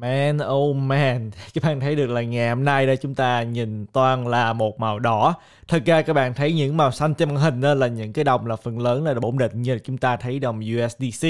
Man oh man, các bạn thấy được là ngày hôm nay đây chúng ta nhìn toàn là một màu đỏ. Thật ra các bạn thấy những màu xanh trên màn hình đó là những cái đồng là phần lớn là đồng ổn định như là chúng ta thấy đồng USDC,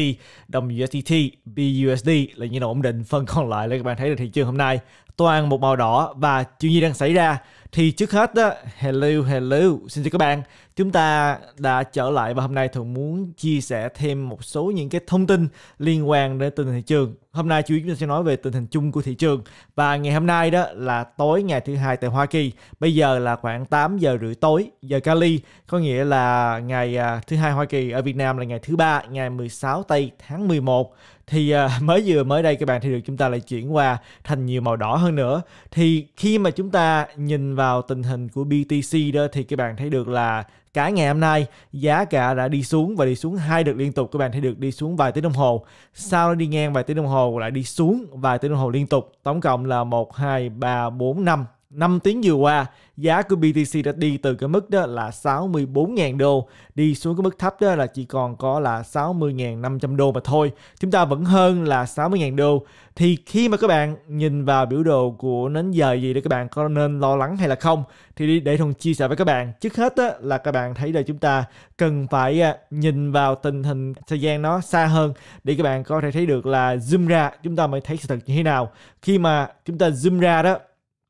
đồng USDT, BUSD là những đồng ổn định. Phần còn lại là các bạn thấy được thị trường hôm nay toàn một màu đỏ và chuyện gì đang xảy ra thì trước hết đó, hello hello xin chào các bạn Chúng ta đã trở lại và hôm nay Thuận muốn chia sẻ thêm một số những cái thông tin liên quan đến tình hình thị trường. Hôm nay chủ yếu chúng ta sẽ nói về tình hình chung của thị trường và ngày hôm nay đó là tối ngày thứ hai tại Hoa Kỳ. Bây giờ là khoảng 8 giờ rưỡi tối giờ Cali, có nghĩa là ngày à, thứ hai Hoa Kỳ ở Việt Nam là ngày thứ ba ngày 16 tây tháng 11 thì à, mới vừa mới đây các bạn thì được chúng ta lại chuyển qua thành nhiều màu đỏ hơn nữa thì khi mà chúng ta nhìn vào tình hình của BTC đó thì các bạn thấy được là cả ngày hôm nay giá cả đã đi xuống và đi xuống hai đợt liên tục các bạn thấy được đi xuống vài tiếng đồng hồ sau đó đi ngang vài tiếng đồng hồ lại đi xuống vài tiếng đồng hồ liên tục tổng cộng là một hai ba bốn năm 5 tiếng vừa qua, giá của BTC đã đi từ cái mức đó là 64.000 đô đi xuống cái mức thấp đó là chỉ còn có là 60.500 đô mà thôi. Chúng ta vẫn hơn là 60.000 đô. Thì khi mà các bạn nhìn vào biểu đồ của nến giờ gì để các bạn có nên lo lắng hay là không thì để thùng chia sẻ với các bạn. Trước hết đó, là các bạn thấy là chúng ta cần phải à, nhìn vào tình hình thời gian nó xa hơn để các bạn có thể thấy được là zoom ra chúng ta mới thấy sự thật như thế nào. Khi mà chúng ta zoom ra đó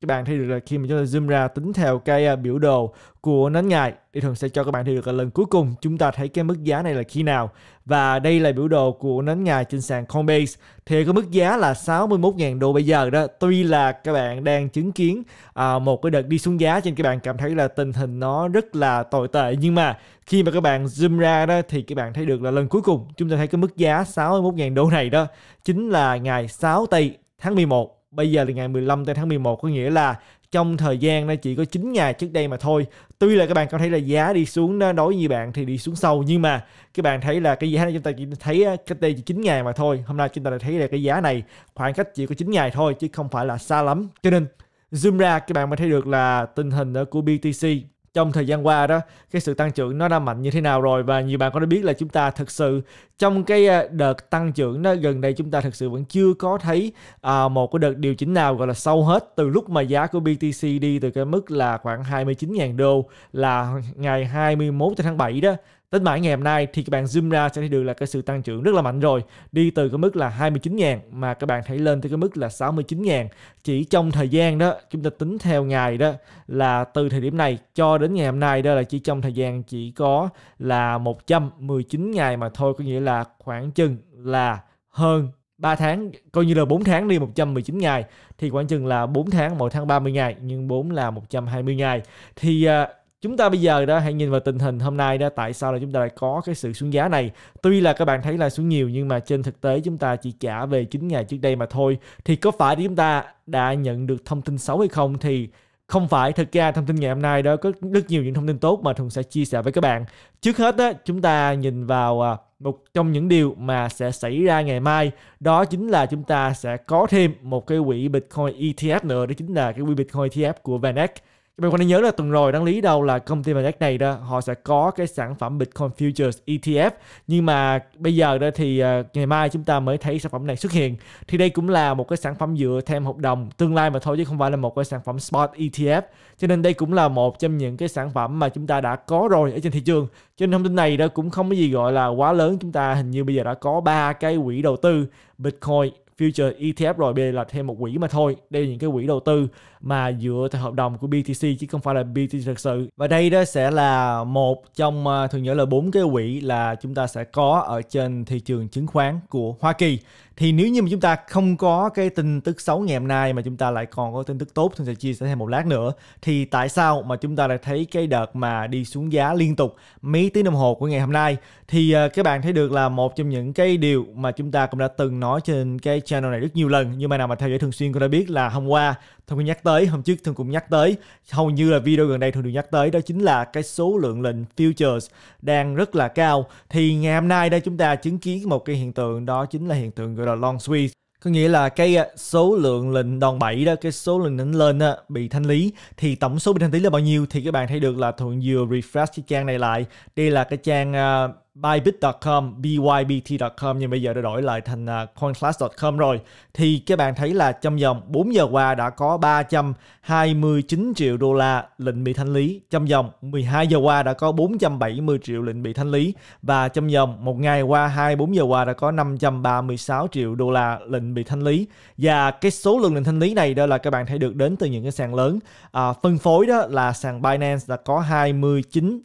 các bạn thấy được là khi mà chúng ta zoom ra tính theo cái à, biểu đồ của nến ngày thì thường sẽ cho các bạn thấy được là lần cuối cùng chúng ta thấy cái mức giá này là khi nào và đây là biểu đồ của nến ngày trên sàn Coinbase thì có mức giá là 61.000 đô bây giờ đó tuy là các bạn đang chứng kiến à, một cái đợt đi xuống giá trên các bạn cảm thấy là tình hình nó rất là tồi tệ nhưng mà khi mà các bạn zoom ra đó thì các bạn thấy được là lần cuối cùng chúng ta thấy cái mức giá 61.000 đô này đó chính là ngày 6 tây tháng 11 Bây giờ là ngày 15 tới tháng 11 có nghĩa là trong thời gian nó chỉ có 9 ngày trước đây mà thôi. Tuy là các bạn có thấy là giá đi xuống đối với bạn thì đi xuống sâu nhưng mà các bạn thấy là cái giá này chúng ta chỉ thấy cách đây chỉ 9 ngày mà thôi. Hôm nay chúng ta lại thấy là cái giá này khoảng cách chỉ có 9 ngày thôi chứ không phải là xa lắm. Cho nên zoom ra các bạn mới thấy được là tình hình của BTC trong thời gian qua đó cái sự tăng trưởng nó đã mạnh như thế nào rồi và nhiều bạn có đã biết là chúng ta thực sự trong cái à, đợt tăng trưởng nó gần đây chúng ta thực sự vẫn chưa có thấy à, một cái đợt điều chỉnh nào gọi là sâu hết từ lúc mà giá của BTC đi từ cái mức là khoảng 29.000 đô là ngày 21 tháng 7 đó Đến mãi ngày hôm nay thì các bạn zoom ra sẽ thấy được là cái sự tăng trưởng rất là mạnh rồi. Đi từ cái mức là 29.000 mà các bạn thấy lên tới cái mức là 69.000. Chỉ trong thời gian đó chúng ta tính theo ngày đó là từ thời điểm này cho đến ngày hôm nay đó là chỉ trong thời gian chỉ có là 119 ngày mà thôi có nghĩa là khoảng chừng là hơn 3 tháng coi như là 4 tháng đi 119 ngày thì khoảng chừng là 4 tháng mỗi tháng 30 ngày nhưng 4 là 120 ngày thì uh, chúng ta bây giờ đó hãy nhìn vào tình hình hôm nay đó tại sao là chúng ta lại có cái sự xuống giá này tuy là các bạn thấy là xuống nhiều nhưng mà trên thực tế chúng ta chỉ trả về 9 ngày trước đây mà thôi thì có phải chúng ta đã nhận được thông tin xấu hay không thì không phải thực ra thông tin ngày hôm nay đó có rất nhiều những thông tin tốt mà thùng sẽ chia sẻ với các bạn trước hết đó chúng ta nhìn vào à, một trong những điều mà sẽ xảy ra ngày mai đó chính là chúng ta sẽ có thêm một cái quỹ bitcoin etf nữa đó chính là cái quỹ bitcoin etf của vaneck các bạn nên nhớ là tuần rồi đáng lý đâu là công ty vàng bạc này đó họ sẽ có cái sản phẩm Bitcoin Futures ETF nhưng mà bây giờ đó thì à, ngày mai chúng ta mới thấy sản phẩm này xuất hiện thì đây cũng là một cái sản phẩm dựa thêm hợp đồng tương lai mà thôi chứ không phải là một cái sản phẩm spot ETF cho nên đây cũng là một trong những cái sản phẩm mà chúng ta đã có rồi ở trên thị trường cho nên thông tin này đó cũng không có gì gọi là quá lớn chúng ta hình như bây giờ đã có ba cái quỹ đầu tư Bitcoin future ETF rồi RB là thêm một quỹ mà thôi đây là những cái quỹ đầu tư mà dựa theo hợp đồng của BTC chứ không phải là BTC thực sự và đây đó sẽ là một trong à, thường nhớ là bốn cái quỹ là chúng ta sẽ có ở trên thị trường chứng khoán của Hoa Kỳ thì nếu như mà chúng ta không có cái tin tức xấu ngày hôm nay mà chúng ta lại còn có tin tức tốt thì sẽ chia sẻ thêm một lát nữa thì tại sao mà chúng ta lại thấy cái đợt mà đi xuống giá liên tục mấy tiếng đồng hồ của ngày hôm nay thì à, các bạn thấy được là một trong những cái điều mà chúng ta cũng đã từng nói trên cái channel này rất nhiều lần nhưng mà nào mà theo dõi thường xuyên cũng đã biết là hôm qua thông cũng nhắc tới hôm trước thường cũng nhắc tới hầu như là video gần đây thường được nhắc tới đó chính là cái số lượng lệnh futures đang rất là cao thì ngày hôm nay đây chúng ta chứng kiến một cái hiện tượng đó chính là hiện tượng gọi là long squeeze có nghĩa là cái à, số lượng lệnh đòn bẩy đó cái số lượng lệnh lên đó, à, bị thanh lý thì tổng số bị thanh lý là bao nhiêu thì các bạn thấy được là thuận vừa refresh cái trang này lại đây là cái trang uh, bybit.com, bybt.com nhưng bây giờ đã đổi lại thành à, coinclass.com rồi thì các bạn thấy là trong vòng 4 giờ qua đã có 329 triệu đô la lệnh bị thanh lý, trong vòng 12 giờ qua đã có 470 triệu lệnh bị thanh lý và trong vòng một ngày qua 24 giờ qua đã có 536 triệu đô la lệnh bị thanh lý và cái số lượng lệnh thanh lý này đó là các bạn thấy được đến từ những cái sàn lớn à, phân phối đó là sàn Binance đã có 29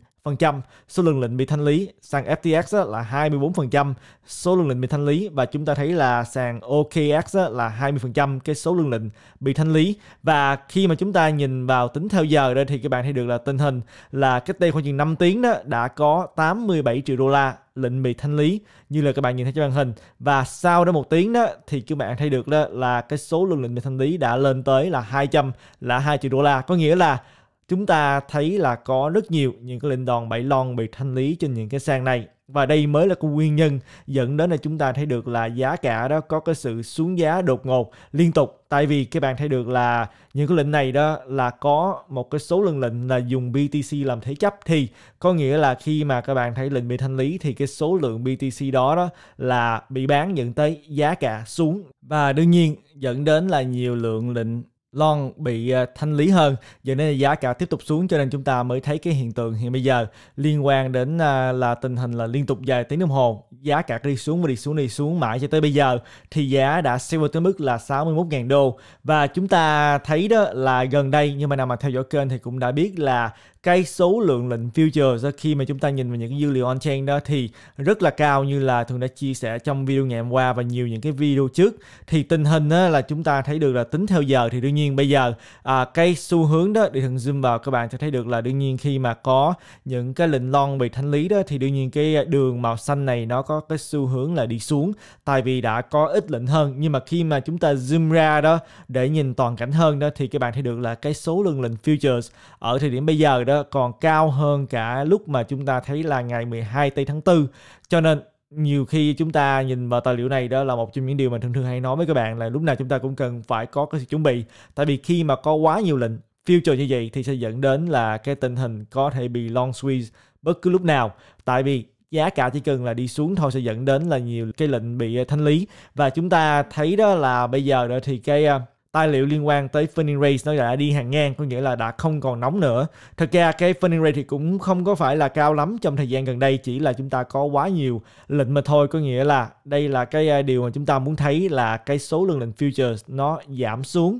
số lượng lệnh bị thanh lý, sàn FTX là 24%, số lượng lệnh bị thanh lý và chúng ta thấy là sàn OKX là 20% cái số lượng lệnh bị thanh lý và khi mà chúng ta nhìn vào tính theo giờ đây thì các bạn thấy được là tình hình là cách đây khoảng chừng 5 tiếng đó đã có 87 triệu đô la lệnh bị thanh lý như là các bạn nhìn thấy trên màn hình và sau đó một tiếng đó thì các bạn thấy được đó là cái số lượng lệnh bị thanh lý đã lên tới là 200 là 2 triệu đô la có nghĩa là chúng ta thấy là có rất nhiều những cái lệnh đòn bẫy lon bị thanh lý trên những cái sàn này và đây mới là cái nguyên nhân dẫn đến là chúng ta thấy được là giá cả đó có cái sự xuống giá đột ngột liên tục tại vì các bạn thấy được là những cái lệnh này đó là có một cái số lượng lệnh là dùng BTC làm thế chấp thì có nghĩa là khi mà các bạn thấy lệnh bị thanh lý thì cái số lượng BTC đó đó là bị bán dẫn tới giá cả xuống và đương nhiên dẫn đến là nhiều lượng lệnh lon bị à, thanh lý hơn giờ nên giá cả tiếp tục xuống cho nên chúng ta mới thấy cái hiện tượng hiện bây giờ liên quan đến à, là tình hình là liên tục dài tiếng đồng hồ giá cả đi xuống và đi xuống đi xuống mãi cho tới bây giờ thì giá đã siêu tới mức là 61.000 đô và chúng ta thấy đó là gần đây nhưng mà nào mà theo dõi kênh thì cũng đã biết là cái số lượng lệnh future khi mà chúng ta nhìn vào những dữ liệu on-chain đó thì rất là cao như là thường đã chia sẻ trong video ngày hôm qua và nhiều những cái video trước thì tình hình đó là chúng ta thấy được là tính theo giờ thì đương nhiên bây giờ à, cái xu hướng đó để thường zoom vào các bạn sẽ thấy được là đương nhiên khi mà có những cái lệnh long bị thanh lý đó thì đương nhiên cái đường màu xanh này nó có cái xu hướng là đi xuống tại vì đã có ít lệnh hơn nhưng mà khi mà chúng ta zoom ra đó để nhìn toàn cảnh hơn đó thì các bạn thấy được là cái số lượng lệnh futures ở thời điểm bây giờ đó còn cao hơn cả lúc mà chúng ta thấy là ngày 12 tây tháng 4 cho nên nhiều khi chúng ta nhìn vào tài liệu này đó là một trong những điều mà thường thường hay nói với các bạn là lúc nào chúng ta cũng cần phải có cái sự chuẩn bị tại vì khi mà có quá nhiều lệnh future như vậy thì sẽ dẫn đến là cái tình hình có thể bị long squeeze bất cứ lúc nào tại vì giá cả chỉ cần là đi xuống thôi sẽ dẫn đến là nhiều cái lệnh bị thanh lý và chúng ta thấy đó là bây giờ đó thì cái à, tài liệu liên quan tới funding rate nó đã đi hàng ngang có nghĩa là đã không còn nóng nữa thực ra cái funding rate thì cũng không có phải là cao lắm trong thời gian gần đây chỉ là chúng ta có quá nhiều lệnh mà thôi có nghĩa là đây là cái à, điều mà chúng ta muốn thấy là cái số lượng lệnh futures nó giảm xuống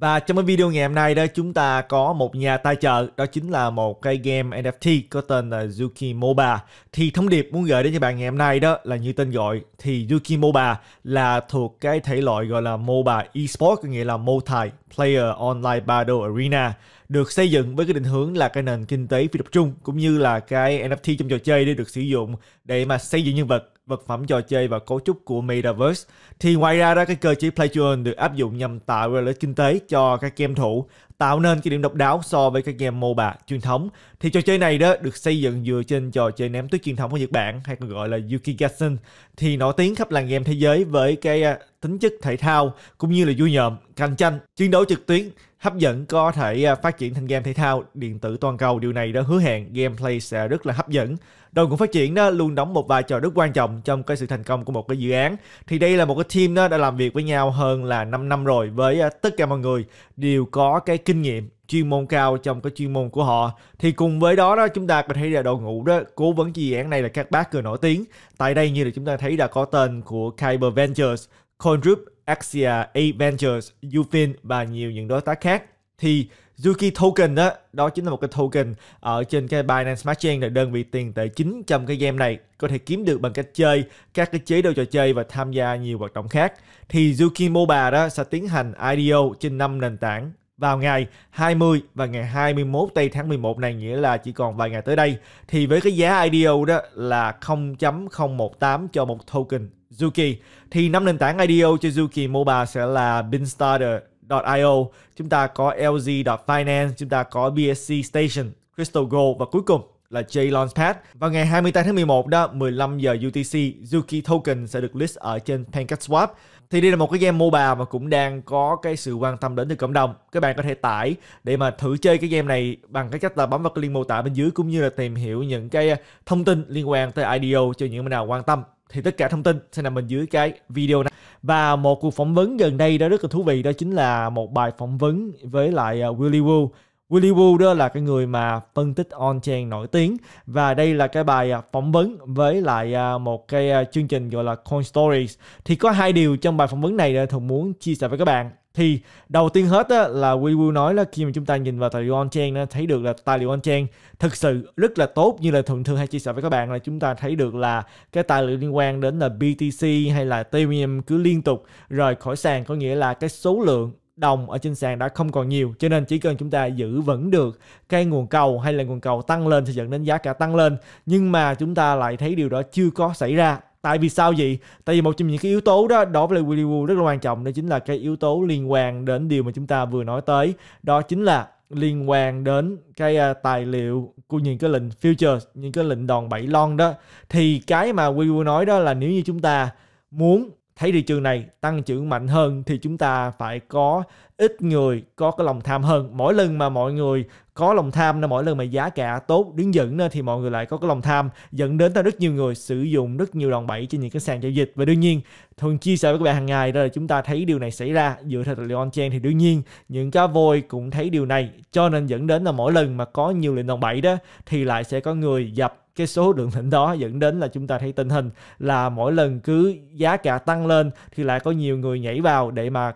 Và trong cái video ngày hôm nay đó chúng ta có một nhà tài trợ đó chính là một cái game NFT có tên là Zuki MOBA. Thì thông điệp muốn gửi đến cho bạn ngày hôm nay đó là như tên gọi thì Zuki MOBA là thuộc cái thể loại gọi là MOBA eSports có nghĩa là multi player online battle arena được xây dựng với cái định hướng là cái nền kinh tế phi tập trung cũng như là cái NFT trong trò chơi để được sử dụng để mà xây dựng nhân vật vật phẩm trò chơi và cấu trúc của Metaverse. Thì ngoài ra đó, cái cơ chế Play to Earn được áp dụng nhằm tạo ra lợi kinh tế cho các game thủ, tạo nên cái điểm độc đáo so với các game MOBA truyền thống. Thì trò chơi này đó được xây dựng dựa trên trò chơi ném tuyết truyền thống của Nhật Bản hay còn gọi là Yuki Yukigassen thì nổi tiếng khắp làng game thế giới với cái à, tính chất thể thao cũng như là vui nhộn, cạnh tranh, chiến đấu trực tuyến hấp dẫn có thể à, phát triển thành game thể thao điện tử toàn cầu điều này đã hứa hẹn gameplay sẽ rất là hấp dẫn đội ngũ phát triển đó luôn đóng một vai trò rất quan trọng trong cái sự thành công của một cái dự án thì đây là một cái team đó đã làm việc với nhau hơn là 5 năm rồi với à, tất cả mọi người đều có cái kinh nghiệm chuyên môn cao trong cái chuyên môn của họ thì cùng với đó đó chúng ta có thấy là đội ngũ đó cố vấn dự án này là các bác cười nổi tiếng tại đây như là chúng ta thấy đã có tên của Kyber Ventures, Coin Group, Axia, Adventures, Ventures, Ufin và nhiều những đối tác khác thì Zuki token đó, đó chính là một cái token ở trên cái Binance Smart Chain là đơn vị tiền tệ chính trong cái game này có thể kiếm được bằng cách chơi các cái chế độ trò chơi và tham gia nhiều hoạt động khác. Thì Zuki Mobile đó sẽ tiến hành IDO trên 5 nền tảng vào ngày 20 và ngày 21 tây tháng 11 này nghĩa là chỉ còn vài ngày tới đây thì với cái giá IDO đó là 0.018 cho một token Zuki thì năm nền tảng IDO cho Zuki Mobile sẽ là Binstarter, LG.io, chúng ta có LG.finance, chúng ta có BSC Station, Crystal Gold và cuối cùng là J Launchpad. Vào ngày 28 tháng 11 đó, 15 giờ UTC, Zuki Token sẽ được list ở trên PancakeSwap. Thì đây là một cái game MOBA mà cũng đang có cái sự quan tâm đến từ cộng đồng. Các bạn có thể tải để mà thử chơi cái game này bằng cái cách là bấm vào cái link mô tả bên dưới cũng như là tìm hiểu những cái thông tin liên quan tới IDO cho những bạn nào quan tâm thì tất cả thông tin sẽ nằm bên dưới cái video này và một cuộc phỏng vấn gần đây đó rất là thú vị đó chính là một bài phỏng vấn với lại Willy Woo Willy Woo đó là cái người mà phân tích on-chain nổi tiếng và đây là cái bài à, phỏng vấn với lại à, một cái à, chương trình gọi là Coin Stories thì có hai điều trong bài phỏng vấn này Thùng muốn chia sẻ với các bạn thì đầu tiên hết á, là We Will nói là khi mà chúng ta nhìn vào tài liệu on-chain thấy được là tài liệu on-chain thực sự rất là tốt như là thường thường hay chia sẻ với các bạn là chúng ta thấy được là cái tài liệu liên quan đến là BTC hay là Ethereum cứ liên tục rời khỏi sàn có nghĩa là cái số lượng đồng ở trên sàn đã không còn nhiều cho nên chỉ cần chúng ta giữ vững được cái nguồn cầu hay là nguồn cầu tăng lên thì dẫn đến giá cả tăng lên nhưng mà chúng ta lại thấy điều đó chưa có xảy ra tại vì sao vậy tại vì một trong những cái yếu tố đó đối với Willy Woo rất là quan trọng đó chính là cái yếu tố liên quan đến điều mà chúng ta vừa nói tới đó chính là liên quan đến cái uh, tài liệu của những cái lệnh futures những cái lệnh đòn bẩy lon đó thì cái mà Willy Woo nói đó là nếu như chúng ta muốn thấy thị trường này tăng trưởng mạnh hơn thì chúng ta phải có ít người có cái lòng tham hơn mỗi lần mà mọi người có lòng tham nên mỗi lần mà giá cả tốt đứng dẫn nên thì mọi người lại có cái lòng tham dẫn đến ra rất nhiều người sử dụng rất nhiều đòn bẩy trên những cái sàn giao dịch và đương nhiên thường chia sẻ với các bạn hàng ngày đó là chúng ta thấy điều này xảy ra dựa theo tài liệu on-chain thì đương nhiên những cá voi cũng thấy điều này cho nên dẫn đến là mỗi lần mà có nhiều lệnh đòn bẩy đó thì lại sẽ có người dập cái số lượng lệnh đó dẫn đến là chúng ta thấy tình hình là mỗi lần cứ giá cả tăng lên thì lại có nhiều người nhảy vào để mà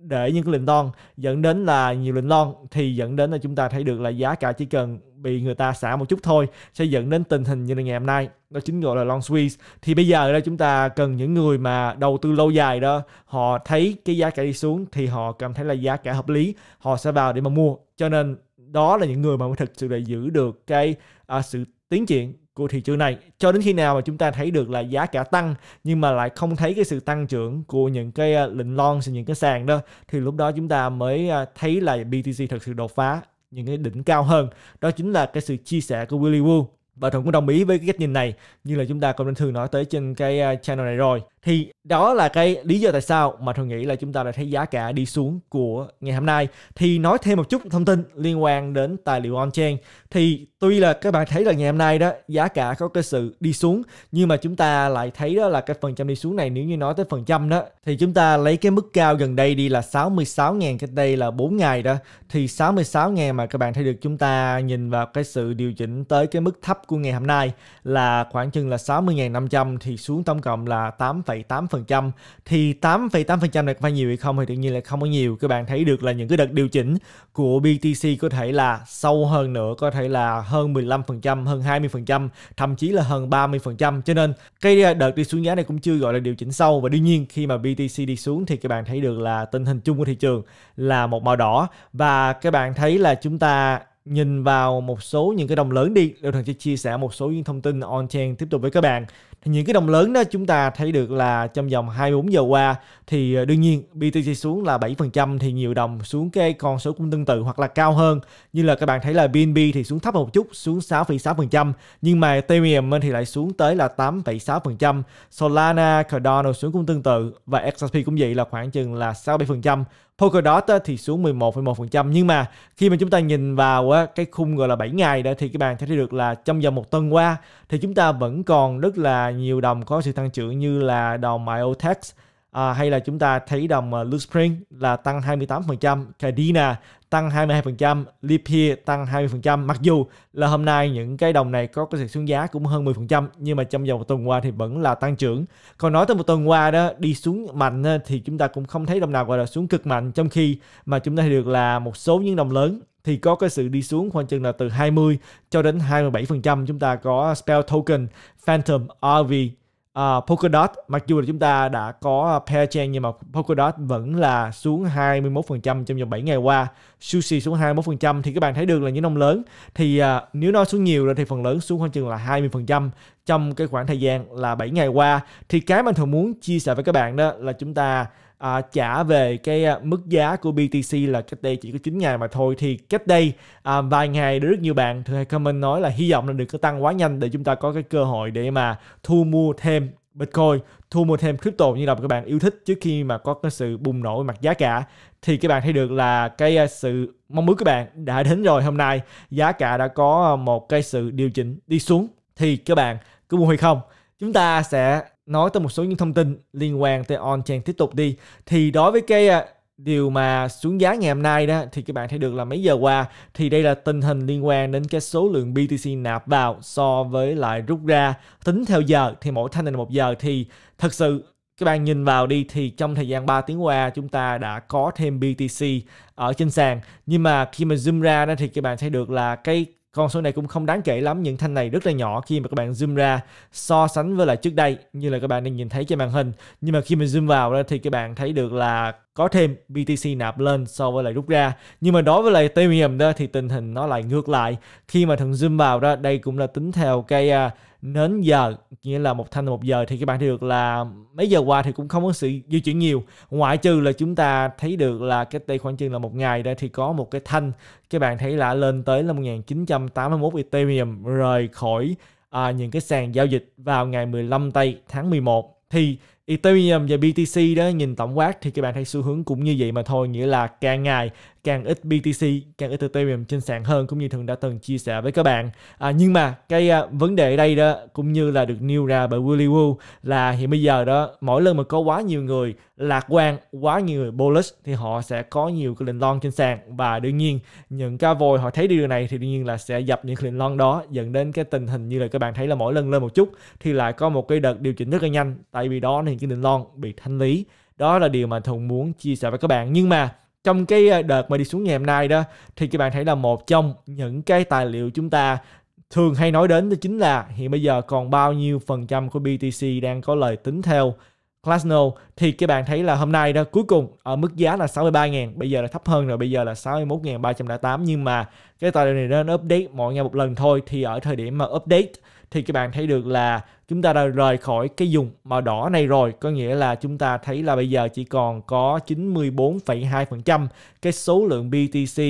để những cái lệnh lon dẫn đến là nhiều lệnh lon thì dẫn đến là chúng ta thấy được là giá cả chỉ cần bị người ta xả một chút thôi sẽ dẫn đến tình hình như là ngày hôm nay đó chính gọi là long squeeze thì bây giờ đây chúng ta cần những người mà đầu tư lâu dài đó họ thấy cái giá cả đi xuống thì họ cảm thấy là giá cả hợp lý họ sẽ vào để mà mua cho nên đó là những người mà thực sự là giữ được cái à, sự tiến triển của thị trường này cho đến khi nào mà chúng ta thấy được là giá cả tăng nhưng mà lại không thấy cái sự tăng trưởng của những cái à, lệnh long những cái sàn đó thì lúc đó chúng ta mới à, thấy là BTC thật sự đột phá những cái đỉnh cao hơn đó chính là cái sự chia sẻ của Willy Woo và thuận cũng đồng ý với cái cách nhìn này như là chúng ta cũng đã thường nói tới trên cái à, channel này rồi thì đó là cái lý do tại sao mà thuận nghĩ là chúng ta đã thấy giá cả đi xuống của ngày hôm nay thì nói thêm một chút thông tin liên quan đến tài liệu on chain thì tuy là các bạn thấy là ngày hôm nay đó giá cả có cái sự đi xuống nhưng mà chúng ta lại thấy đó là cái phần trăm đi xuống này nếu như nói tới phần trăm đó thì chúng ta lấy cái mức cao gần đây đi là 66.000 cách đây là 4 ngày đó thì 66.000 mà các bạn thấy được chúng ta nhìn vào cái sự điều chỉnh tới cái mức thấp của ngày hôm nay là khoảng chừng là 60.500 thì xuống tổng cộng là 8,8%. Thì 8,8% này có phải nhiều hay không thì tự nhiên là không có nhiều. Các bạn thấy được là những cái đợt điều chỉnh của BTC có thể là sâu hơn nữa, có thể là hơn 15%, hơn 20%, thậm chí là hơn 30%. Cho nên cái đợt đi xuống giá này cũng chưa gọi là điều chỉnh sâu và đương nhiên khi mà BTC đi xuống thì các bạn thấy được là tình hình chung của thị trường là một màu đỏ và các bạn thấy là chúng ta nhìn vào một số những cái đồng lớn đi. liệu Thần sẽ chia sẻ một số những thông tin on chain tiếp tục với các bạn. Thì những cái đồng lớn đó chúng ta thấy được là trong vòng 24 giờ qua thì ờ, đương nhiên BTC xuống là 7% thì nhiều đồng xuống cái con số cũng tương tự hoặc là cao hơn. Như là các bạn thấy là BNB thì xuống thấp một chút, xuống 6,6% nhưng mà Ethereum thì lại xuống tới là 8,6%, Solana, Cardano xuống cũng tương tự và XRP cũng vậy là khoảng chừng là 6-7%. Polkadot thì xuống 11,1% nhưng mà khi mà chúng ta nhìn vào cái khung gọi là 7 ngày đó thì các bạn thấy được là trong vòng một tuần qua thì chúng ta vẫn còn rất là nhiều đồng có sự tăng trưởng như là đồng Myotex à, hay là chúng ta thấy đồng à, Luspring là tăng 28%, Cadena tăng 22%, Lipia tăng 20%. Mặc dù là hôm nay những cái đồng này có cái sự xuống giá cũng hơn 10% nhưng mà trong vòng một tuần qua thì vẫn là tăng trưởng. Còn nói tới một tuần qua đó đi xuống mạnh thì chúng ta cũng không thấy đồng nào gọi là xuống cực mạnh trong khi mà chúng ta thấy được là một số những đồng lớn thì có cái sự đi xuống khoảng chừng là từ 20 cho đến 27% chúng ta có spell token Phantom RV uh, à, Polkadot mặc dù là chúng ta đã có pair chain nhưng mà Polkadot vẫn là xuống 21% trong vòng 7 ngày qua Sushi xuống 21% thì các bạn thấy được là những nông lớn thì uh, nếu nó xuống nhiều rồi thì phần lớn xuống khoảng chừng là 20% trong cái khoảng thời gian là 7 ngày qua thì cái mà thường muốn chia sẻ với các bạn đó là chúng ta à, trả về cái à, mức giá của BTC là cách đây chỉ có 9 ngày mà thôi thì cách đây à, vài ngày rất nhiều bạn thường hay comment nói là hy vọng là đừng có tăng quá nhanh để chúng ta có cái cơ hội để mà thu mua thêm Bitcoin thu mua thêm crypto như là các bạn yêu thích trước khi mà có cái sự bùng nổ mặt giá cả thì các bạn thấy được là cái à, sự mong muốn các bạn đã đến rồi hôm nay giá cả đã có à, một cái sự điều chỉnh đi xuống thì các bạn cứ mua hay không chúng ta sẽ nói tới một số những thông tin liên quan tới on-chain tiếp tục đi thì đối với cái à, điều mà xuống giá ngày hôm nay đó thì các bạn thấy được là mấy giờ qua thì đây là tình hình liên quan đến cái số lượng BTC nạp vào so với lại rút ra tính theo giờ thì mỗi thanh là một giờ thì thật sự các bạn nhìn vào đi thì trong thời gian 3 tiếng qua chúng ta đã có thêm BTC ở trên sàn nhưng mà khi mà zoom ra đó thì các bạn thấy được là cái con số này cũng không đáng kể lắm, những thanh này rất là nhỏ khi mà các bạn zoom ra so sánh với lại trước đây như là các bạn đang nhìn thấy trên màn hình. Nhưng mà khi mà zoom vào ra thì các bạn thấy được là có thêm BTC nạp lên so với lại rút ra. Nhưng mà đối với lại Ethereum đó thì tình hình nó lại ngược lại. Khi mà thằng zoom vào đó, đây cũng là tính theo cái à, nến giờ nghĩa là một thanh một giờ thì các bạn thấy được là mấy giờ qua thì cũng không có sự di chuyển nhiều ngoại trừ là chúng ta thấy được là cái đây khoảng chừng là một ngày đây thì có một cái thanh các bạn thấy là lên tới là 1981 Ethereum rời khỏi à, những cái sàn giao dịch vào ngày 15 tây tháng 11 thì Ethereum và BTC đó nhìn tổng quát thì các bạn thấy xu hướng cũng như vậy mà thôi nghĩa là càng ngày càng ít BTC càng ít Ethereum trên sàn hơn cũng như thường đã từng chia sẻ với các bạn à, nhưng mà cái à, vấn đề đây đó cũng như là được nêu ra bởi Willy Woo là hiện bây giờ đó mỗi lần mà có quá nhiều người lạc quan quá nhiều người bullish thì họ sẽ có nhiều cái lệnh long trên sàn và đương nhiên những ca voi họ thấy điều này thì đương nhiên là sẽ dập những lệnh long đó dẫn đến cái tình hình như là các bạn thấy là mỗi lần lên một chút thì lại có một cái đợt điều chỉnh rất là nhanh tại vì đó thì hiện chương trình lon bị thanh lý đó là điều mà thùng muốn chia sẻ với các bạn nhưng mà trong cái ờ, đợt mà đi xuống ngày hôm nay đó thì các bạn thấy là một trong những cái tài liệu chúng ta thường hay nói đến đó chính là hiện bây giờ còn bao nhiêu phần trăm của BTC đang có lời tính theo Glasno thì các bạn thấy là hôm nay đó cuối cùng ở mức giá là 63.000 bây giờ là thấp hơn rồi bây giờ là 61.308 nhưng mà cái tài liệu này nó update mỗi ngày một lần thôi thì ở thời điểm mà update thì các bạn thấy được là chúng ta đã rời khỏi cái vùng màu đỏ này rồi có nghĩa là chúng ta thấy là bây giờ chỉ còn có 94,2% cái số lượng BTC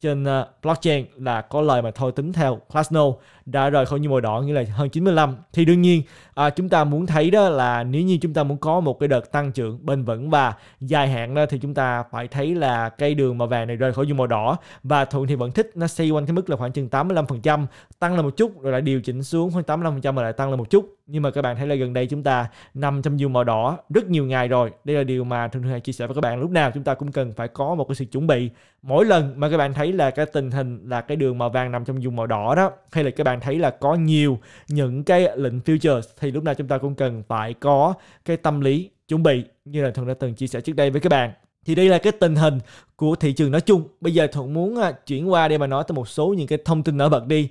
trên ờ, blockchain là có lời mà thôi tính theo Klasno đã rời khỏi như màu đỏ nghĩa là hơn 95 thì đương nhiên à, chúng ta muốn thấy đó là nếu như chúng ta muốn có một cái đợt tăng trưởng bền vững và dài hạn đó thì chúng ta phải thấy là cây đường màu vàng này rời khỏi như màu đỏ và thuận thì vẫn thích nó xoay quanh cái mức là khoảng chừng 85% tăng lên một chút rồi lại điều chỉnh xuống khoảng 85% rồi lại tăng lên một chút nhưng mà các bạn thấy là gần đây chúng ta nằm trong giường màu đỏ rất nhiều ngày rồi đây là điều mà thường thường hay chia sẻ với các bạn lúc nào chúng ta cũng cần phải có một cái sự chuẩn bị mỗi lần mà các bạn thấy là cái tình hình là cái đường màu vàng nằm trong vùng màu đỏ đó hay là các bạn thấy là có nhiều những cái lệnh futures thì lúc nào chúng ta cũng cần phải có cái tâm lý chuẩn bị như là thuận đã từng chia sẻ trước đây với các bạn thì đây là cái tình hình của thị trường nói chung bây giờ thuận muốn à, chuyển qua để mà nói tới một số những cái thông tin nổi bật đi